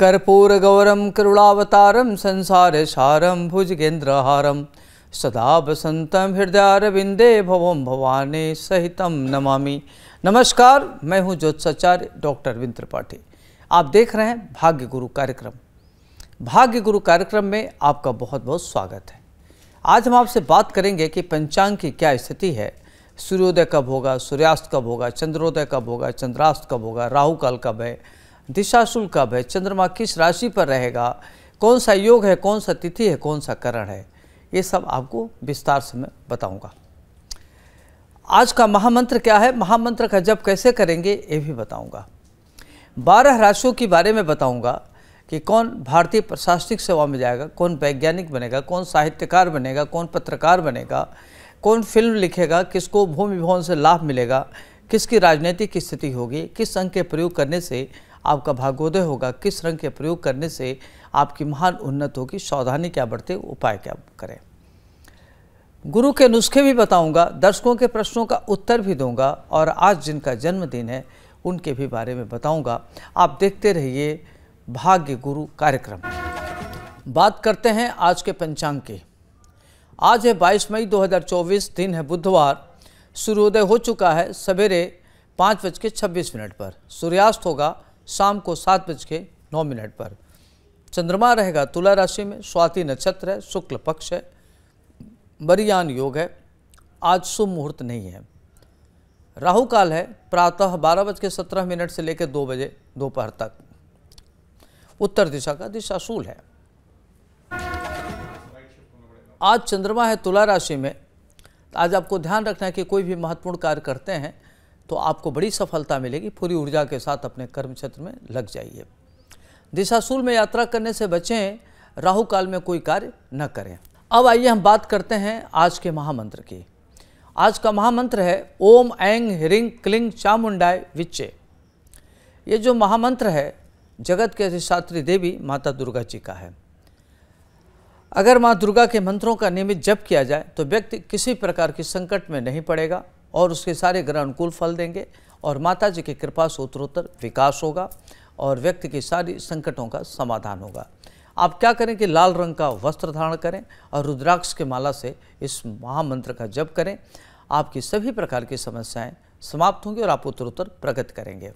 कर्पूर गौरम कर्पूरगौरं संसार सारम भुजगेन्द्रहारम सदा हृदय हृदयारविंदे भवम भवाने सहितम नमामि नमस्कार मैं हूं ज्योत्साचार्य डॉक्टर अरविंद त्रिपाठी आप देख रहे हैं भाग्य गुरु कार्यक्रम भाग्य गुरु कार्यक्रम में आपका बहुत बहुत स्वागत है आज हम आपसे बात करेंगे कि पंचांग की क्या स्थिति है सूर्योदय कब होगा सूर्यास्त कब होगा चंद्रोदय कब होगा चंद्रास्त कब होगा राहु काल कब है दिशा शुल्क कब है चंद्रमा किस राशि पर रहेगा कौन सा योग है कौन सा तिथि है कौन सा करण है ये सब आपको विस्तार से मैं बताऊंगा आज का महामंत्र क्या है महामंत्र का जप कैसे करेंगे ये भी बताऊंगा बारह राशियों के बारे में बताऊंगा कि कौन भारतीय प्रशासनिक सेवा में जाएगा कौन वैज्ञानिक बनेगा कौन साहित्यकार बनेगा कौन पत्रकार बनेगा कौन फिल्म लिखेगा किसको भूमि भवन से लाभ मिलेगा किसकी राजनीतिक स्थिति होगी किस अंक के प्रयोग करने से आपका भागोदय होगा किस रंग के प्रयोग करने से आपकी महान उन्नत होगी सावधानी क्या बढ़ते उपाय क्या करें गुरु के नुस्खे भी बताऊंगा दर्शकों के प्रश्नों का उत्तर भी दूंगा और आज जिनका जन्मदिन है उनके भी बारे में बताऊंगा आप देखते रहिए भाग्य गुरु कार्यक्रम बात करते हैं आज के पंचांग की आज है 22 मई 2024 दिन है बुधवार सूर्योदय हो चुका है सवेरे पाँच बज के छब्बीस मिनट पर सूर्यास्त होगा शाम को सात बज के नौ मिनट पर चंद्रमा रहेगा तुला राशि में स्वाति नक्षत्र है शुक्ल पक्ष है बरियान योग है आज शुभ मुहूर्त नहीं है राहु काल है प्रातः बारह बज के सत्रह मिनट से लेकर दो बजे दोपहर तक उत्तर दिशा का दिशा शूल है आज चंद्रमा है तुला राशि में आज आपको ध्यान रखना है कि कोई भी महत्वपूर्ण कार्य करते हैं तो आपको बड़ी सफलता मिलेगी पूरी ऊर्जा के साथ अपने कर्म क्षेत्र में लग जाइए दिशाशूल में यात्रा करने से बचें राहु काल में कोई कार्य न करें अब आइए हम बात करते हैं आज के महामंत्र की आज का महामंत्र है ओम ऐंग ह्रिंग क्लिंग चामुंडाय विच्चे ये जो महामंत्र है जगत के अधिशात्री देवी माता दुर्गा जी का है अगर माँ दुर्गा के मंत्रों का नियमित जप किया जाए तो व्यक्ति किसी प्रकार के संकट में नहीं पड़ेगा और उसके सारे ग्रह अनुकूल फल देंगे और माता जी की कृपा से उत्तरोत्तर विकास होगा और व्यक्ति की सारी संकटों का समाधान होगा आप क्या करें कि लाल रंग का वस्त्र धारण करें और रुद्राक्ष के माला से इस महामंत्र का जप करें आपकी सभी प्रकार की समस्याएं समाप्त होंगी और आप उत्तरोत्तर प्रगति करेंगे